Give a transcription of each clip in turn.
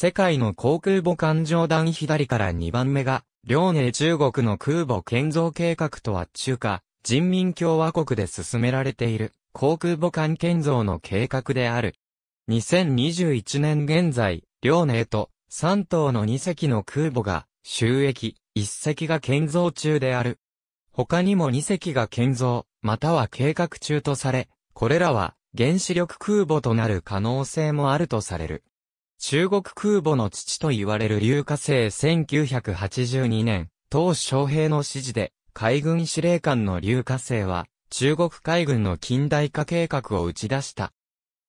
世界の航空母艦上段左から2番目が、遼寧中国の空母建造計画とは中華、人民共和国で進められている、航空母艦建造の計画である。2021年現在、遼寧と3島の2隻の空母が、収益、1隻が建造中である。他にも2隻が建造、または計画中とされ、これらは原子力空母となる可能性もあるとされる。中国空母の父と言われる劉火星1982年、当昌平の指示で、海軍司令官の劉火星は、中国海軍の近代化計画を打ち出した。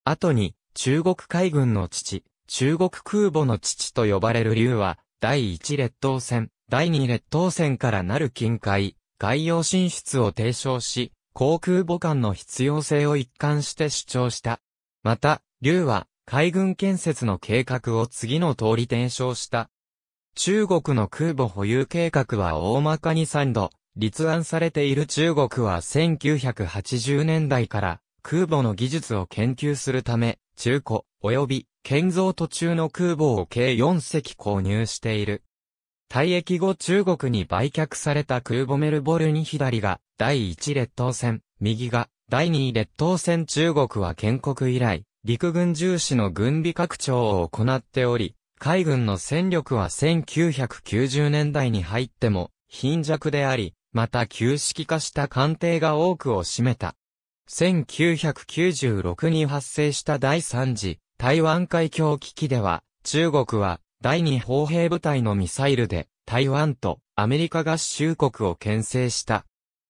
後に、中国海軍の父、中国空母の父と呼ばれる劉は、第1列島線、第2列島線からなる近海、海洋進出を提唱し、航空母艦の必要性を一貫して主張した。また、劉は、海軍建設の計画を次の通り転承した。中国の空母保有計画は大まかに3度、立案されている中国は1980年代から空母の技術を研究するため、中古及び建造途中の空母を計4隻購入している。退役後中国に売却された空母メルボルに左が第1列島線、右が第2列島線中国は建国以来、陸軍重視の軍備拡張を行っており、海軍の戦力は1990年代に入っても貧弱であり、また旧式化した艦艇が多くを占めた。1996に発生した第3次台湾海峡危機では、中国は第2砲兵部隊のミサイルで台湾とアメリカ合衆国を牽制した。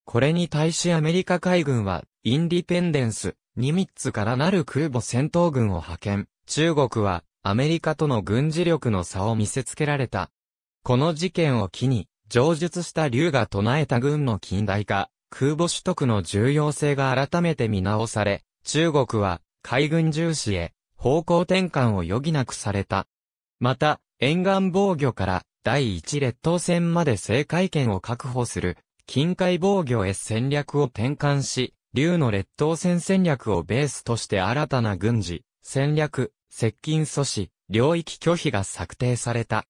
これに対しアメリカ海軍はインディペンデンスニミッツからなる空母戦闘軍を派遣、中国はアメリカとの軍事力の差を見せつけられた。この事件を機に、上述した竜が唱えた軍の近代化、空母取得の重要性が改めて見直され、中国は海軍重視へ方向転換を余儀なくされた。また、沿岸防御から第一列島線まで制海権を確保する近海防御へ戦略を転換し、竜の列島戦戦略をベースとして新たな軍事、戦略、接近阻止、領域拒否が策定された。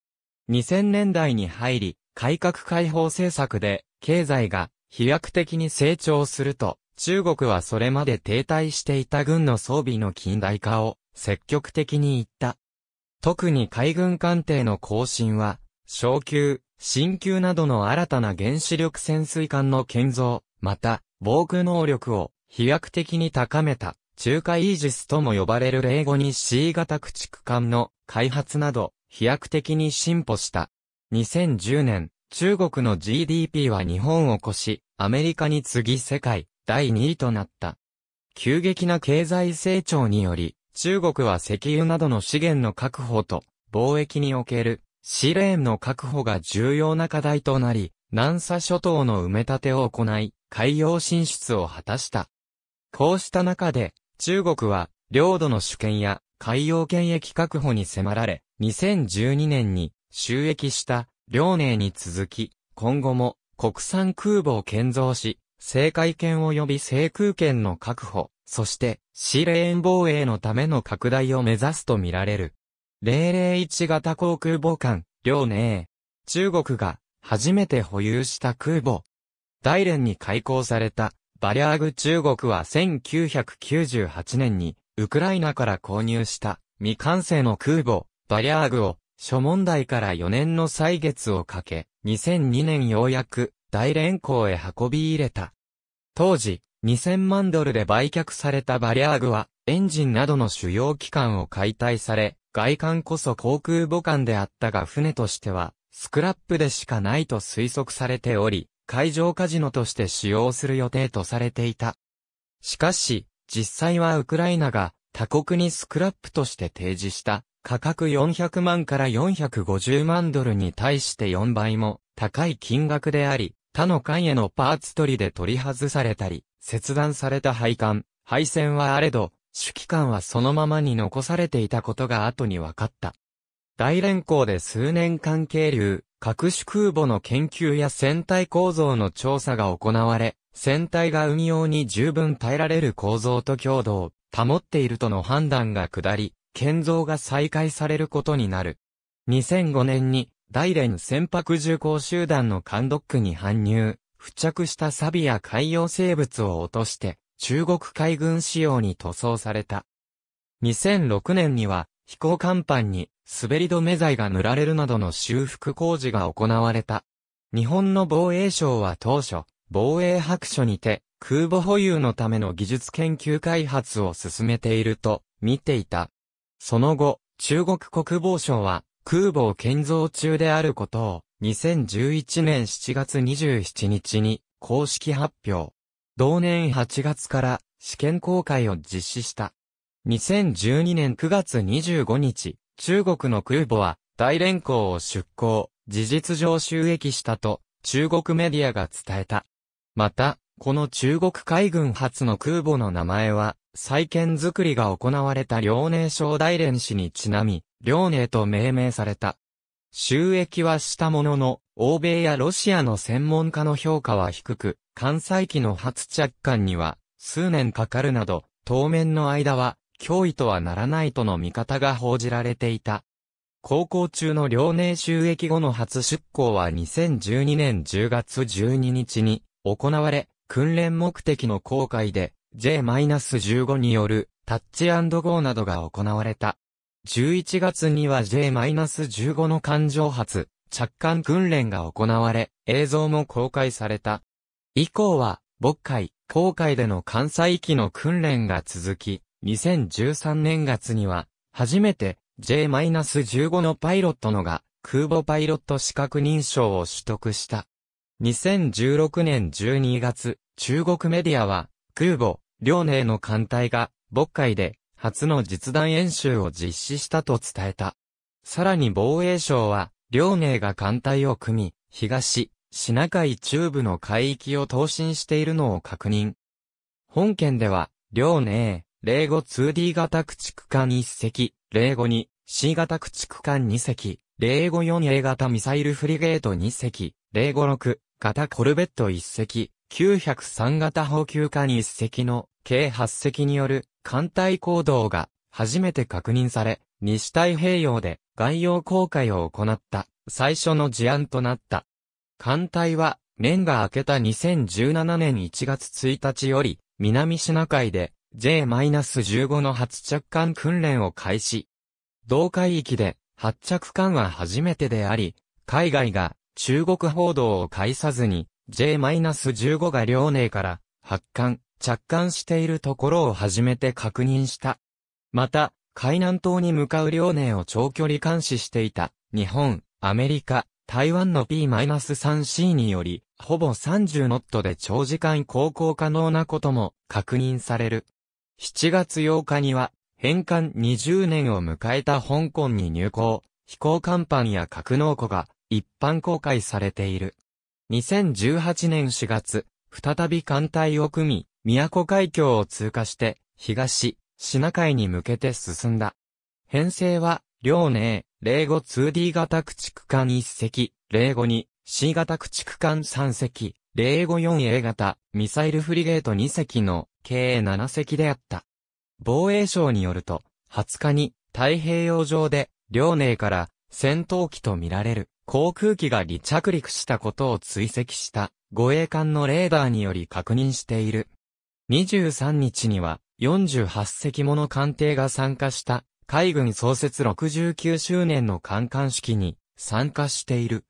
2000年代に入り、改革開放政策で、経済が飛躍的に成長すると、中国はそれまで停滞していた軍の装備の近代化を積極的に言った。特に海軍艦艇の更新は、昇級、新級などの新たな原子力潜水艦の建造、また、防空能力を飛躍的に高めた、中華イージスとも呼ばれる例語に C 型駆逐艦の開発など、飛躍的に進歩した。2010年、中国の GDP は日本を越し、アメリカに次ぎ世界第2位となった。急激な経済成長により、中国は石油などの資源の確保と、貿易における、試レーンの確保が重要な課題となり、南沙諸島の埋め立てを行い、海洋進出を果たした。こうした中で、中国は、領土の主権や海洋権益確保に迫られ、2012年に収益した遼寧に続き、今後も国産空母を建造し、制海権及び制空権の確保、そして、シレーン防衛のための拡大を目指すとみられる。001型航空母艦、遼寧。中国が初めて保有した空母。大連に開港されたバリアーグ中国は1998年にウクライナから購入した未完成の空母バリアーグを諸問題から4年の歳月をかけ2002年ようやく大連港へ運び入れた。当時2000万ドルで売却されたバリアーグはエンジンなどの主要機関を解体され外観こそ航空母艦であったが船としてはスクラップでしかないと推測されており、海上カジノとして使用する予定とされていた。しかし、実際はウクライナが他国にスクラップとして提示した価格400万から450万ドルに対して4倍も高い金額であり、他の艦へのパーツ取りで取り外されたり、切断された配管、配線はあれど、主機関はそのままに残されていたことが後に分かった。大連校で数年間経流、各種空母の研究や船体構造の調査が行われ、船体が運用に十分耐えられる構造と強度を保っているとの判断が下り、建造が再開されることになる。2005年に大連船舶重工集団の監督区に搬入、付着したサビや海洋生物を落として中国海軍仕様に塗装された。2006年には飛行甲板に滑り止め剤が塗られるなどの修復工事が行われた。日本の防衛省は当初、防衛白書にて、空母保有のための技術研究開発を進めていると、見ていた。その後、中国国防省は、空母を建造中であることを、2011年7月27日に、公式発表。同年8月から、試験公開を実施した。2012年9月25日、中国の空母は大連港を出港、事実上収益したと中国メディアが伝えた。また、この中国海軍初の空母の名前は、再建作りが行われた遼寧省大連市にちなみ、遼寧と命名された。収益はしたものの、欧米やロシアの専門家の評価は低く、関西機の初着艦には、数年かかるなど、当面の間は、脅威とはならないとの見方が報じられていた。高校中の遼寧収益後の初出港は2012年10月12日に行われ、訓練目的の航海で J-15 によるタッチゴーなどが行われた。11月には J-15 の艦上発、着艦訓練が行われ、映像も公開された。以降は、渤海、航海での艦載機の訓練が続き、2013年月には、初めて J-15 のパイロットのが空母パイロット資格認証を取得した。2016年12月、中国メディアは、空母、遼寧の艦隊が、渤海で、初の実弾演習を実施したと伝えた。さらに防衛省は、遼寧が艦隊を組み、東、シナ海中部の海域を投進しているのを確認。本県では、遼寧、零語 2D 型駆逐艦1隻、零五 2C 型駆逐艦2隻、零五 4A 型ミサイルフリゲート2隻、零五6型コルベット1隻、903型補給艦1隻の計8隻による艦隊行動が初めて確認され、西太平洋で概要公開を行った最初の事案となった。艦隊は年が明けた2017年1月1日より南シナ海で J-15 の発着艦訓練を開始。同海域で発着艦は初めてであり、海外が中国報道を介さずに J-15 が遼寧から発艦、着艦しているところを初めて確認した。また、海南島に向かう遼寧を長距離監視していた日本、アメリカ、台湾の P-3C により、ほぼ30ノットで長時間航行可能なことも確認される。7月8日には、返還20年を迎えた香港に入港、飛行甲板や格納庫が一般公開されている。2018年4月、再び艦隊を組み、宮古海峡を通過して、東、シナ海に向けて進んだ。編成は、両寧、零5 2D 型駆逐艦1隻、零5 2、C 型駆逐艦3隻、零五四 a 型ミサイルフリゲート2隻の計7隻であった。防衛省によると、20日に太平洋上で遼寧から戦闘機とみられる航空機が離着陸したことを追跡した護衛艦のレーダーにより確認している。23日には48隻もの艦艇が参加した海軍創設69周年の艦艦式に参加している。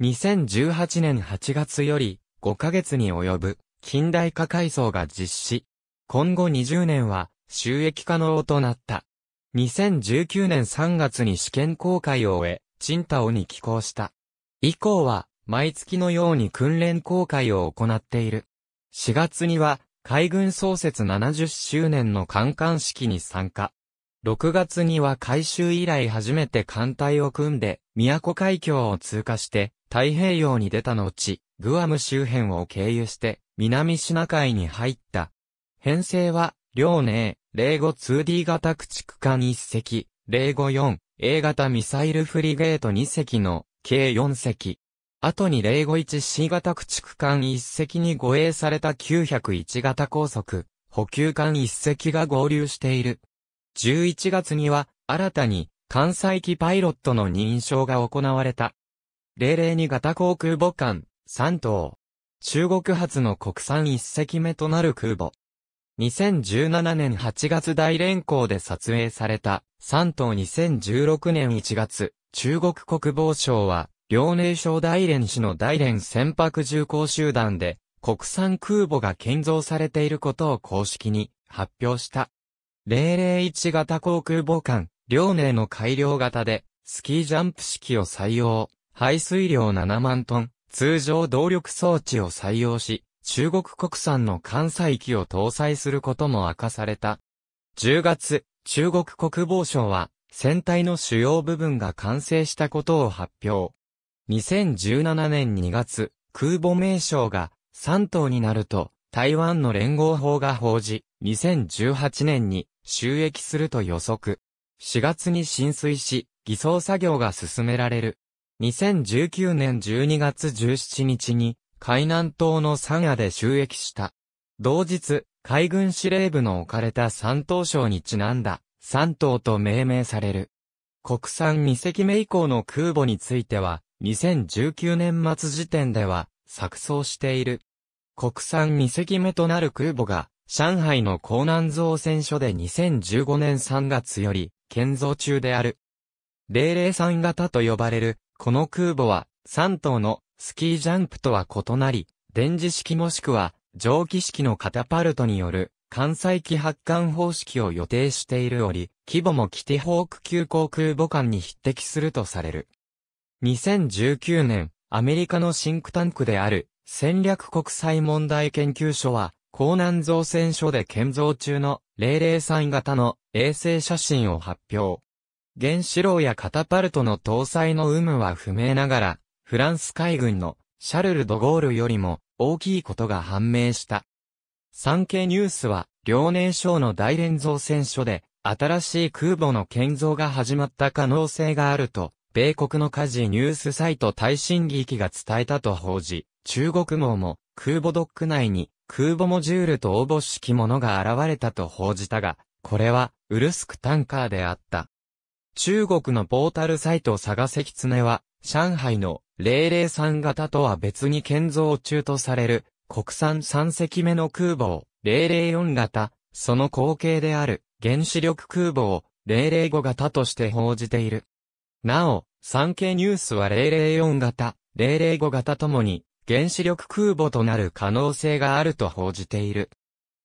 2018年8月より5ヶ月に及ぶ近代化改装が実施。今後20年は収益可能となった。2019年3月に試験公開を終え、チンタオに寄港した。以降は、毎月のように訓練公開を行っている。4月には、海軍創設70周年の観艦式に参加。6月には改修以来初めて艦隊を組んで、宮古海峡を通過して、太平洋に出た後、グアム周辺を経由して、南シナ海に入った。編成は、遼寧、05-2D 型駆逐艦1隻、零5 4 A 型ミサイルフリゲート2隻の、計4隻。後に零5 1 c 型駆逐艦1隻に護衛された901型高速、補給艦1隻が合流している。11月には、新たに、艦載機パイロットの認証が行われた。002型航空母艦、3等。中国発の国産1隻目となる空母。2017年8月大連港で撮影された3等2016年1月、中国国防省は、遼寧省大連市の大連船舶重工集団で、国産空母が建造されていることを公式に発表した。001型航空母艦、遼寧の改良型で、スキージャンプ式を採用。排水量7万トン、通常動力装置を採用し、中国国産の艦載機を搭載することも明かされた。10月、中国国防省は、船体の主要部分が完成したことを発表。2017年2月、空母名称が3島になると、台湾の連合法が報じ、2018年に収益すると予測。4月に浸水し、偽装作業が進められる。2019年12月17日に、海南島の三夜で収益した。同日、海軍司令部の置かれた三島省にちなんだ、三島と命名される。国産2隻目以降の空母については、2019年末時点では、錯綜している。国産2隻目となる空母が、上海の江南造船所で2015年3月より、建造中である。003型と呼ばれるこの空母は、3頭のスキージャンプとは異なり、電磁式もしくは蒸気式のカタパルトによる関西機発艦方式を予定しているおり、規模もキティホーク級航空母艦に匹敵するとされる。2019年、アメリカのシンクタンクである戦略国際問題研究所は、港南造船所で建造中の003型の衛星写真を発表。原子炉やカタパルトの搭載の有無は不明ながら、フランス海軍のシャルル・ド・ゴールよりも大きいことが判明した。産経ニュースは、遼寧省の大連造船所で、新しい空母の建造が始まった可能性があると、米国の家事ニュースサイト耐震議機が伝えたと報じ、中国網も空母ドック内に空母モジュールと応募式ものが現れたと報じたが、これはウルスクタンカーであった。中国のポータルサイト探せきつねは、上海の003型とは別に建造中とされる、国産3隻目の空母を004型、その後継である原子力空母を005型として報じている。なお、産経ニュースは004型、005型ともに原子力空母となる可能性があると報じている。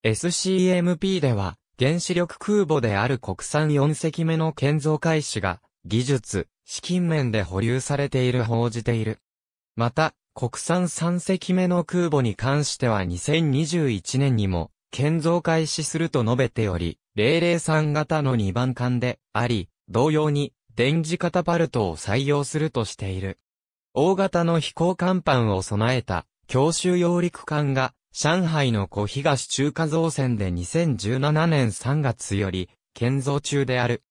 SCMP では、原子力空母である国産4隻目の建造開始が、技術、資金面で保留されている報じている。また、国産3隻目の空母に関しては2021年にも、建造開始すると述べており、003型の2番艦であり、同様に、電磁カタパルトを採用するとしている。大型の飛行甲板を備えた、強襲揚陸艦が、上海の小東中華造船で2017年3月より建造中である。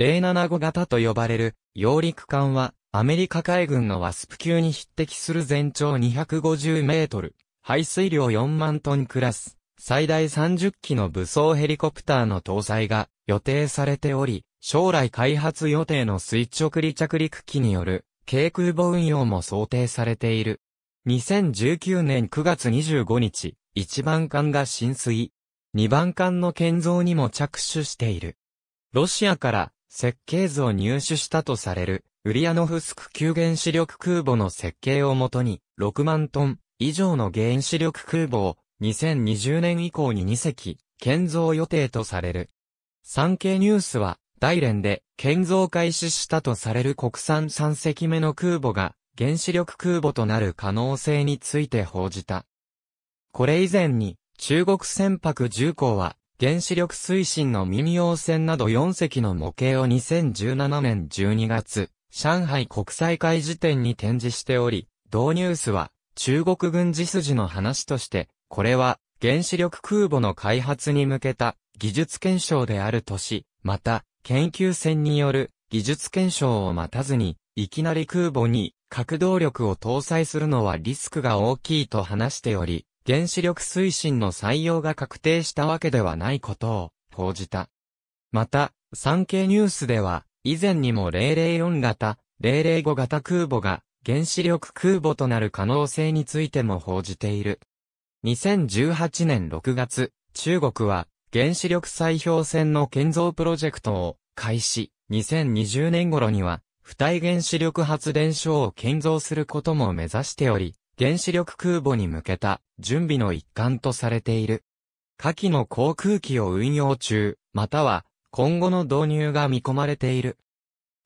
075型と呼ばれる揚陸艦はアメリカ海軍のワスプ級に匹敵する全長250メートル、排水量4万トンクラス、最大30機の武装ヘリコプターの搭載が予定されており、将来開発予定の垂直離着陸機による軽空母運用も想定されている。2019年9月25日、一番艦が浸水。二番艦の建造にも着手している。ロシアから設計図を入手したとされる、ウリアノフスク級原子力空母の設計をもとに、6万トン以上の原子力空母を2020年以降に2隻、建造予定とされる。産経ニュースは、大連で建造開始したとされる国産3隻目の空母が原子力空母となる可能性について報じた。これ以前に、中国船舶重工は、原子力推進の民謡船など4隻の模型を2017年12月、上海国際会時点に展示しており、同ニュースは、中国軍事筋の話として、これは、原子力空母の開発に向けた技術検証であるとし、また、研究船による技術検証を待たずに、いきなり空母に核動力を搭載するのはリスクが大きいと話しており、原子力推進の採用が確定したわけではないことを報じた。また、産経ニュースでは、以前にも004型、005型空母が原子力空母となる可能性についても報じている。2018年6月、中国は原子力砕氷船の建造プロジェクトを開始、2020年頃には不体原子力発電所を建造することも目指しており、原子力空母に向けた準備の一環とされている。下記の航空機を運用中、または今後の導入が見込まれている。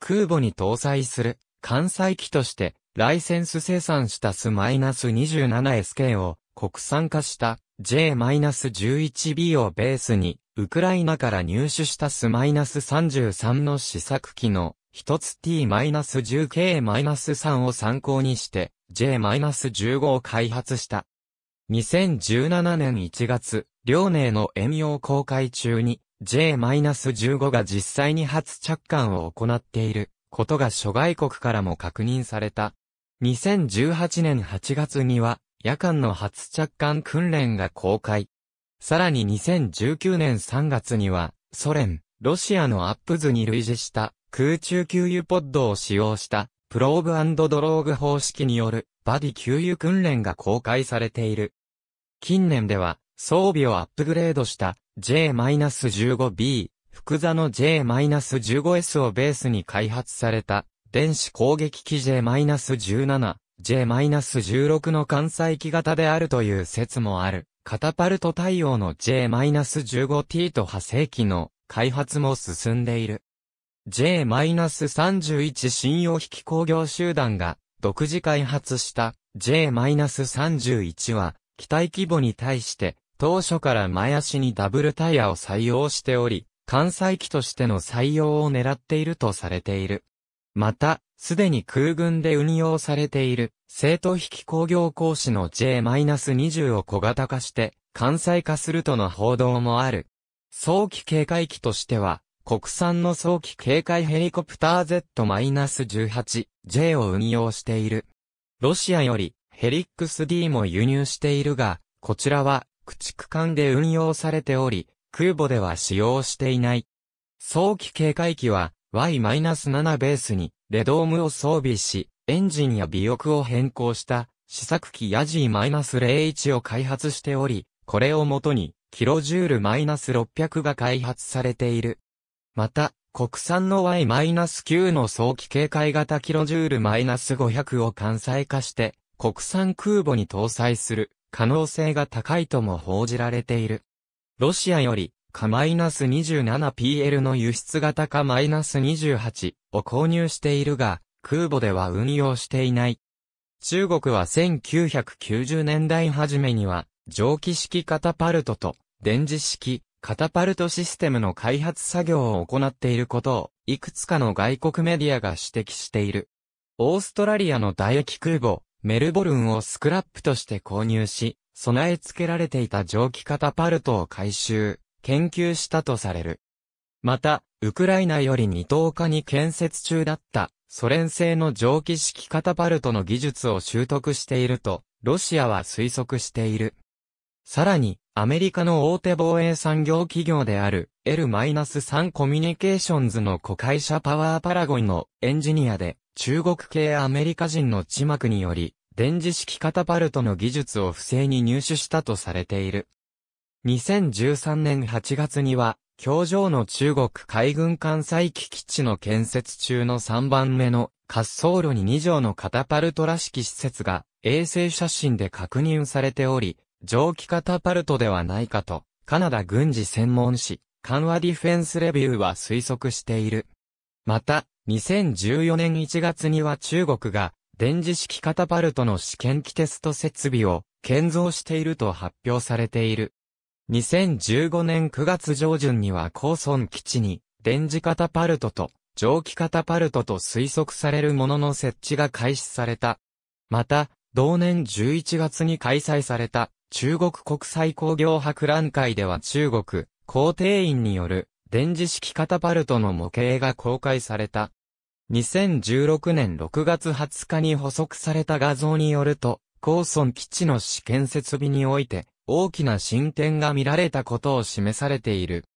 空母に搭載する艦載機としてライセンス生産したス -27SK を国産化した J-11B をベースにウクライナから入手したス -33 の試作機の一つ t-10k-3 を参考にして J-15 を開発した。2017年1月、遼寧の遠洋公開中に J-15 が実際に初着艦を行っていることが諸外国からも確認された。2018年8月には夜間の初着艦訓練が公開。さらに2019年3月にはソ連、ロシアのアップズに類似した空中給油ポッドを使用したプローブドローグ方式によるバディ給油訓練が公開されている。近年では装備をアップグレードした J-15B、複座の J-15S をベースに開発された電子攻撃機 J-17、J-16 の艦載機型であるという説もある。カタパルト対応の J-15T と派生機の開発も進んでいる。J-31 信用引工業集団が独自開発した J-31 は機体規模に対して当初から前足にダブルタイヤを採用しており、関西機としての採用を狙っているとされている。また、すでに空軍で運用されている、生徒引工業講師の J-20 を小型化して、関西化するとの報道もある。早期警戒機としては、国産の早期警戒ヘリコプター Z-18J を運用している。ロシアよりヘリックス D も輸入しているが、こちらは駆逐艦で運用されており、空母では使用していない。早期警戒機は Y-7 ベースにレドームを装備し、エンジンや尾翼を変更した試作機ヤジー -01 を開発しており、これをもとにキロジュール -600 が開発されている。また、国産の Y-9 の早期警戒型キロジュール -500 を関西化して、国産空母に搭載する可能性が高いとも報じられている。ロシアより、か -27PL の輸出型か -28 を購入しているが、空母では運用していない。中国は1990年代初めには、蒸気式カタパルトと電磁式カタパルトシステムの開発作業を行っていることを、いくつかの外国メディアが指摘している。オーストラリアの唾液空母、メルボルンをスクラップとして購入し、備え付けられていた蒸気カタパルトを回収、研究したとされる。また、ウクライナより二等化に建設中だったソ連製の蒸気式カタパルトの技術を習得していると、ロシアは推測している。さらに、アメリカの大手防衛産業企業である L-3 コミュニケーションズの子会社パワーパラゴンのエンジニアで中国系アメリカ人の地幕により電磁式カタパルトの技術を不正に入手したとされている。2013年8月には、京城の中国海軍艦載機基地の建設中の3番目の滑走路に2畳のカタパルトらしき施設が衛星写真で確認されており、蒸気カタパルトではないかと、カナダ軍事専門誌、緩和ディフェンスレビューは推測している。また、2014年1月には中国が、電磁式カタパルトの試験機テスト設備を建造していると発表されている。2015年9月上旬には高村基地に電磁カタパルトと蒸気カタパルトと推測されるものの設置が開始された。また、同年11月に開催された中国国際工業博覧会では中国、皇帝院による電磁式カタパルトの模型が公開された。2016年6月20日に補足された画像によると、高村基地の試験設備において大きな進展が見られたことを示されている。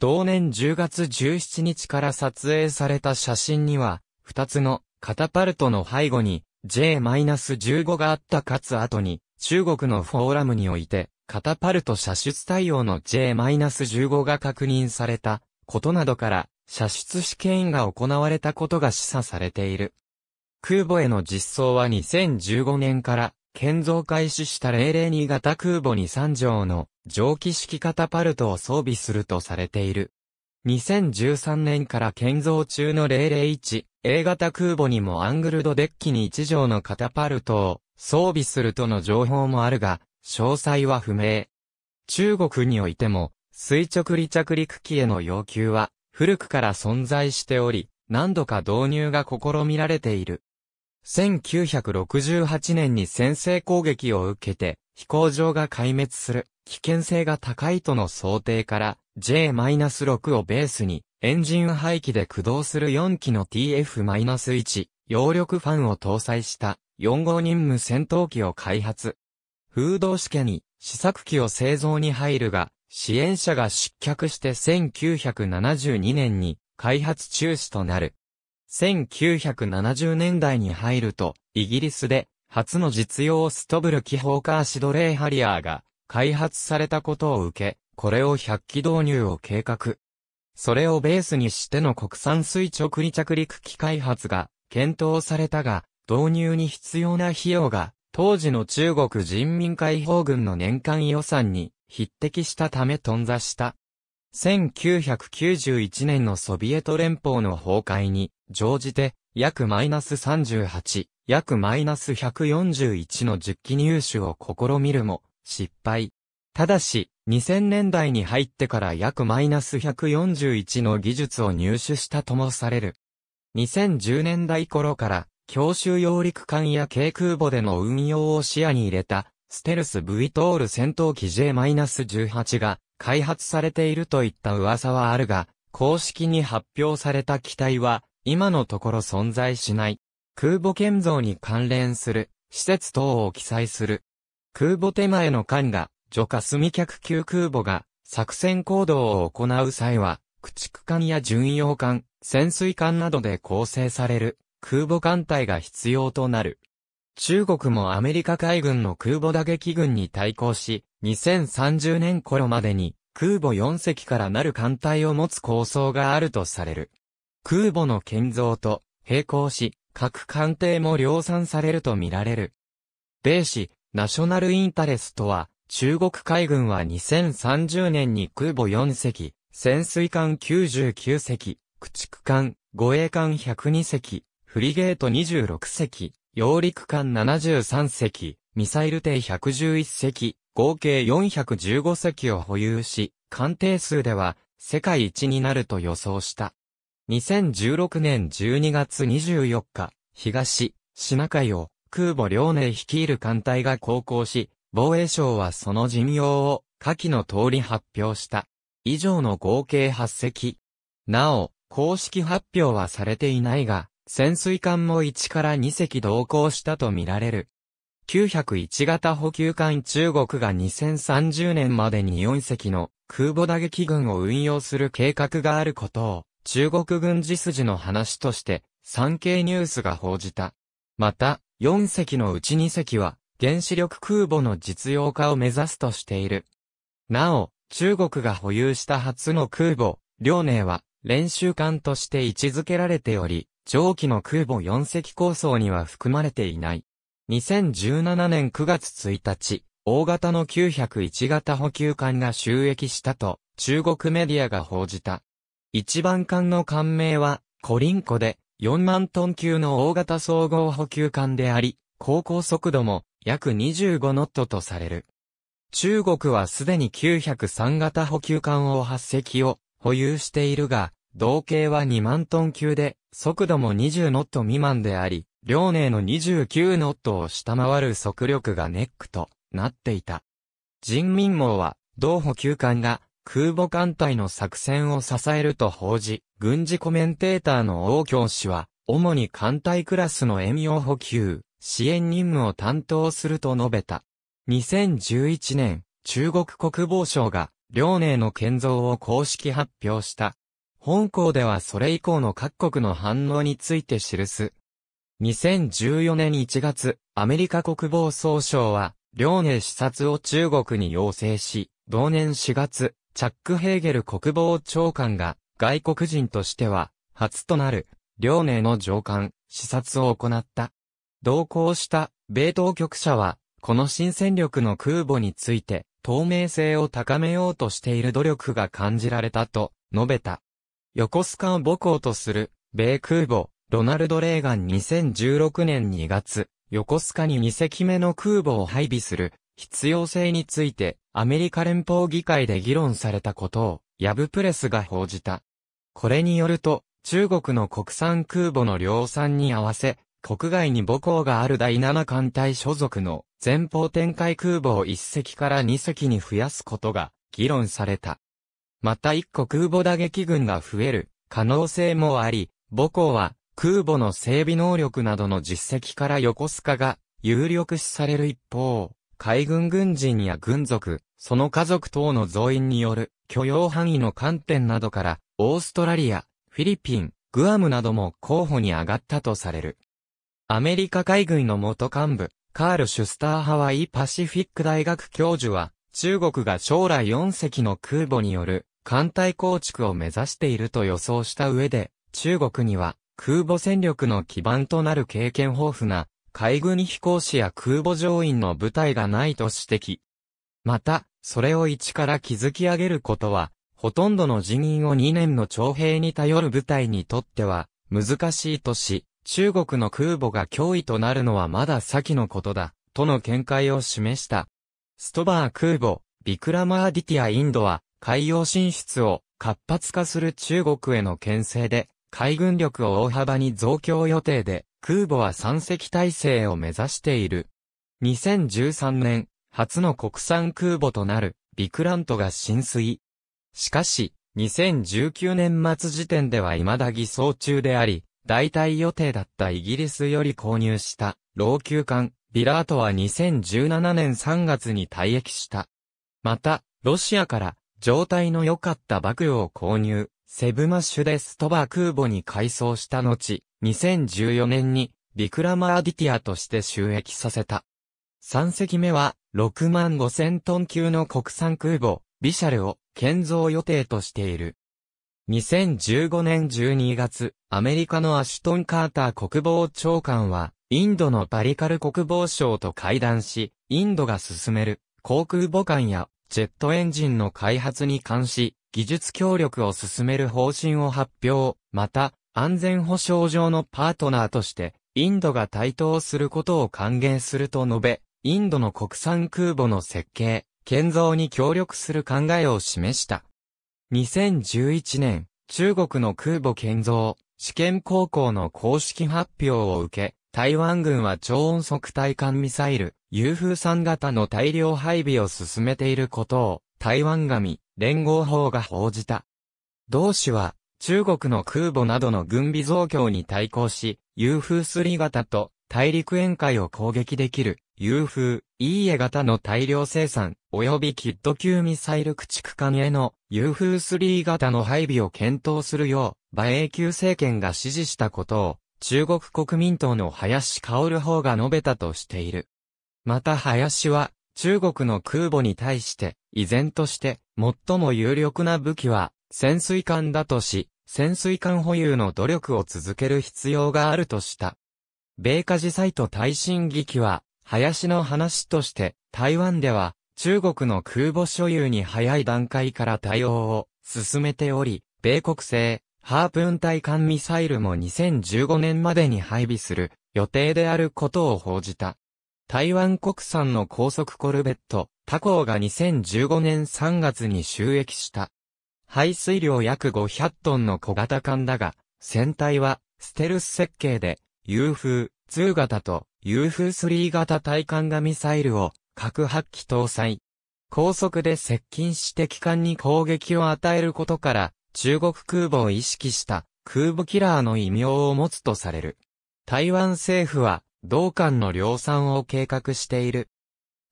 同年10月17日から撮影された写真には、2つのカタパルトの背後に J-15 があったかつ後に中国のフォーラムにおいて、カタパルト射出対応の J-15 が確認されたことなどから、射出試験が行われたことが示唆されている。空母への実装は2015年から、建造開始した002型空母に3条の蒸気式カタパルトを装備するとされている。2013年から建造中の001、A 型空母にもアングルドデッキに1条のカタパルトを装備するとの情報もあるが、詳細は不明。中国においても、垂直離着陸機への要求は、古くから存在しており、何度か導入が試みられている。1968年に先制攻撃を受けて、飛行場が壊滅する危険性が高いとの想定から J-6 をベースにエンジン排気で駆動する4機の TF-1 揚力ファンを搭載した4号任務戦闘機を開発。風洞試験に試作機を製造に入るが、支援者が失脚して1972年に開発中止となる。1970年代に入ると、イギリスで初の実用ストブル機砲カーシドレーハリアーが開発されたことを受け、これを100機導入を計画。それをベースにしての国産垂直離着陸機開発が検討されたが、導入に必要な費用が、当時の中国人民解放軍の年間予算に匹敵したため頓挫した。1991年のソビエト連邦の崩壊に乗じて約マイナス38、約マイナス141の10機入手を試みるも失敗。ただし、2000年代に入ってから約マイナス141の技術を入手したともされる。2010年代頃から強襲揚陸艦や軽空母での運用を視野に入れたステルス V トール戦闘機 J-18 が開発されているといった噂はあるが、公式に発表された機体は今のところ存在しない。空母建造に関連する施設等を記載する。空母手前の艦が、除霞客級空母が作戦行動を行う際は、駆逐艦や巡洋艦、潜水艦などで構成される空母艦隊が必要となる。中国もアメリカ海軍の空母打撃軍に対抗し、2030年頃までに空母4隻からなる艦隊を持つ構想があるとされる。空母の建造と並行し、各艦艇も量産されるとみられる。米市、ナショナルインタレストは、中国海軍は2030年に空母4隻、潜水艦99隻、駆逐艦、護衛艦102隻、フリゲート26隻、揚陸艦73隻、ミサイル艇111隻、合計415隻を保有し、艦艇数では世界一になると予想した。2016年12月24日、東、シナ海を空母両寧率いる艦隊が航行し、防衛省はその人容を下記の通り発表した。以上の合計8隻。なお、公式発表はされていないが、潜水艦も1から2隻同行したとみられる。901型補給艦中国が2030年までに4隻の空母打撃群を運用する計画があることを中国軍事筋の話として産経ニュースが報じた。また、4隻のうち2隻は原子力空母の実用化を目指すとしている。なお、中国が保有した初の空母、遼寧は、練習艦として位置づけられており、上記の空母4隻構想には含まれていない。2017年9月1日、大型の901型補給艦が収益したと、中国メディアが報じた。一番艦の艦名は、コリンコで、4万トン級の大型総合補給艦であり、航行速度も、約25ノットとされる。中国はすでに903型補給艦を発隻を保有しているが、同型は2万トン級で、速度も20ノット未満であり、遼寧の29ノットを下回る速力がネックとなっていた。人民網は、同補給艦が空母艦隊の作戦を支えると報じ、軍事コメンテーターの王教氏は、主に艦隊クラスの遠洋補給、支援任務を担当すると述べた。2011年、中国国防省が、遼寧の建造を公式発表した。本校ではそれ以降の各国の反応について記す。2014年1月、アメリカ国防総省は、遼寧視察を中国に要請し、同年4月、チャック・ヘーゲル国防長官が、外国人としては、初となる、遼寧の上官、視察を行った。同行した、米当局者は、この新戦力の空母について、透明性を高めようとしている努力が感じられたと述べた。横須賀を母港とする、米空母、ロナルド・レーガン2016年2月、横須賀に2隻目の空母を配備する必要性についてアメリカ連邦議会で議論されたことをヤブプレスが報じた。これによると中国の国産空母の量産に合わせ国外に母港がある第7艦隊所属の前方展開空母を1隻から2隻に増やすことが議論された。また1個空母打撃群が増える可能性もあり、母港は空母の整備能力などの実績から横須賀が有力視される一方、海軍軍人や軍属、その家族等の増員による許容範囲の観点などから、オーストラリア、フィリピン、グアムなども候補に上がったとされる。アメリカ海軍の元幹部、カール・シュスター・ハワイ・パシフィック大学教授は、中国が将来4隻の空母による艦隊構築を目指していると予想した上で、中国には空母戦力の基盤となる経験豊富な海軍飛行士や空母乗員の部隊がないと指摘。また、それを一から築き上げることは、ほとんどの人員を2年の徴兵に頼る部隊にとっては難しいとし、中国の空母が脅威となるのはまだ先のことだ、との見解を示した。ストバー空母、ビクラマーディティアインドは、海洋進出を活発化する中国への牽制で、海軍力を大幅に増強予定で、空母は3隻体制を目指している。2013年、初の国産空母となる、ビクラントが浸水。しかし、2019年末時点では未だ偽装中であり、代替予定だったイギリスより購入した老朽艦ビラートは2017年3月に退役した。また、ロシアから状態の良かった爆魚を購入、セブマッシュでストバ空母に改装した後、2014年にビクラマアディティアとして収益させた。3隻目は6万5千トン級の国産空母、ビシャルを建造予定としている。2015年12月、アメリカのアシュトン・カーター国防長官は、インドのバリカル国防省と会談し、インドが進める航空母艦やジェットエンジンの開発に関し、技術協力を進める方針を発表。また、安全保障上のパートナーとして、インドが対等することを歓迎すると述べ、インドの国産空母の設計、建造に協力する考えを示した。2011年、中国の空母建造、試験航行の公式発表を受け、台湾軍は超音速対艦ミサイル、u 風3型の大量配備を進めていることを、台湾紙、連合法が報じた。同氏は、中国の空母などの軍備増強に対抗し、u 風3型と大陸沿海を攻撃できる、u 風、e a 型の大量生産、及びキッド級ミサイル駆逐艦への u 風3型の配備を検討するよう、馬英九政権が支持したことを、中国国民党の林薫法が述べたとしている。また林は、中国の空母に対して、依然として、最も有力な武器は、潜水艦だとし、潜水艦保有の努力を続ける必要があるとした。米火事サイト耐震議機は、林の話として、台湾では、中国の空母所有に早い段階から対応を進めており、米国製、ハープーン対艦ミサイルも2015年までに配備する予定であることを報じた。台湾国産の高速コルベット、他校が2015年3月に収益した。排水量約500トンの小型艦だが、船体はステルス設計で、u 風2型と u 風3型対艦がミサイルを核発機搭載。高速で接近して機関に攻撃を与えることから、中国空母を意識した空母キラーの異名を持つとされる。台湾政府は、同艦の量産を計画している。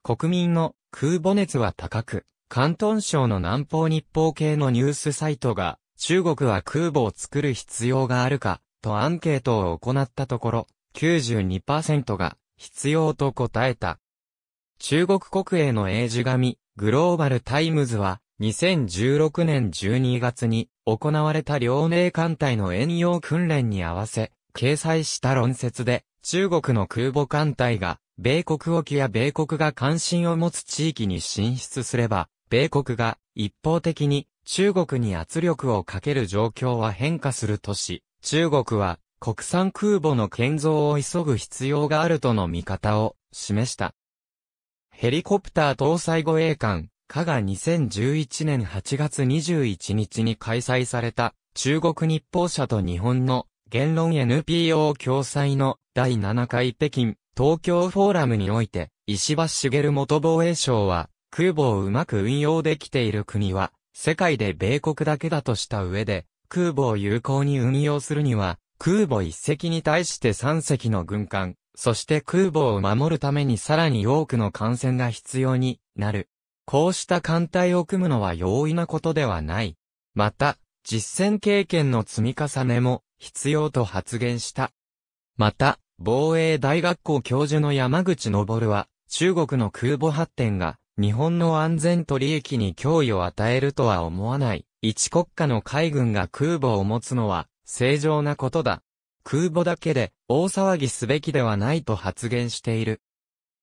国民の空母熱は高く、広東省の南方日報系のニュースサイトが、中国は空母を作る必要があるか、とアンケートを行ったところ、92%が必要と答えた。中国国営の英字紙、グローバルタイムズは、2016年12月に行われた遼寧艦隊の遠洋訓練に合わせ、掲載した論説で、中国の空母艦隊が、米国沖や米国が関心を持つ地域に進出すれば、米国が一方的に中国に圧力をかける状況は変化するとし、中国は国産空母の建造を急ぐ必要があるとの見方を示した。ヘリコプター搭載護衛艦加賀2011年8月21日に開催された中国日報社と日本の言論 NPO 共催の第7回北京東京フォーラムにおいて石橋茂元防衛省は空母をうまく運用できている国は世界で米国だけだとした上で空母を有効に運用するには空母1隻に対して3隻の軍艦そして空母を守るためにさらに多くの艦船が必要になるこうした艦隊を組むのは容易なことではない。また、実戦経験の積み重ねも必要と発言した。また、防衛大学校教授の山口昇は、中国の空母発展が日本の安全と利益に脅威を与えるとは思わない。一国家の海軍が空母を持つのは正常なことだ。空母だけで大騒ぎすべきではないと発言している。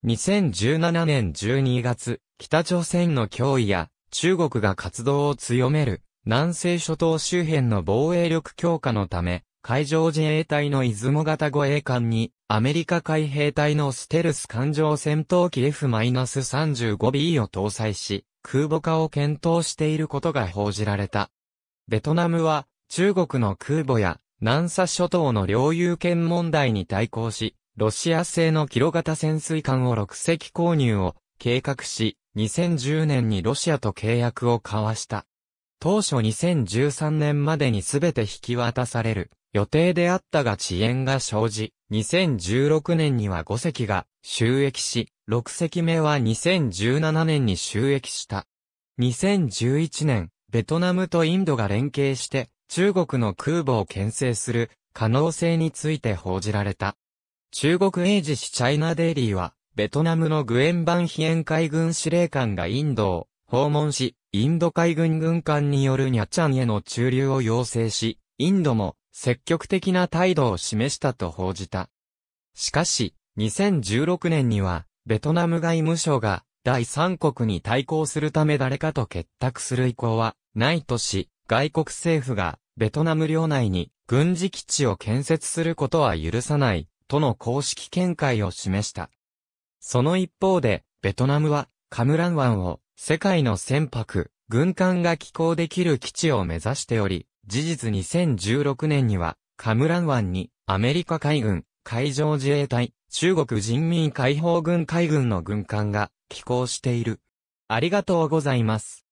2017年12月、北朝鮮の脅威や中国が活動を強める南西諸島周辺の防衛力強化のため、海上自衛隊の出雲型護衛艦に、アメリカ海兵隊のステルス艦上戦闘機 F-35B を搭載し、空母化を検討していることが報じられた。ベトナムは、中国の空母や、南沙諸島の領有権問題に対抗し、ロシア製のキロ型潜水艦を6隻購入を計画し、2010年にロシアと契約を交わした。当初2013年までに全て引き渡される予定であったが遅延が生じ、2016年には5隻が収益し、6隻目は2017年に収益した。2011年、ベトナムとインドが連携して中国の空母を牽制する可能性について報じられた。中国英字誌チャイナデイリーは、ベトナムのグエンバンヒエン海軍司令官がインドを訪問し、インド海軍軍艦によるニャチャンへの駐留を要請し、インドも積極的な態度を示したと報じた。しかし、2016年には、ベトナム外務省が第三国に対抗するため誰かと結託する意向はないとし、外国政府がベトナム領内に軍事基地を建設することは許さないとの公式見解を示した。その一方で、ベトナムは、カムラン湾を、世界の船舶、軍艦が寄港できる基地を目指しており、事実2016年には、カムラン湾に、アメリカ海軍、海上自衛隊、中国人民解放軍海軍の軍艦が寄港している。ありがとうございます。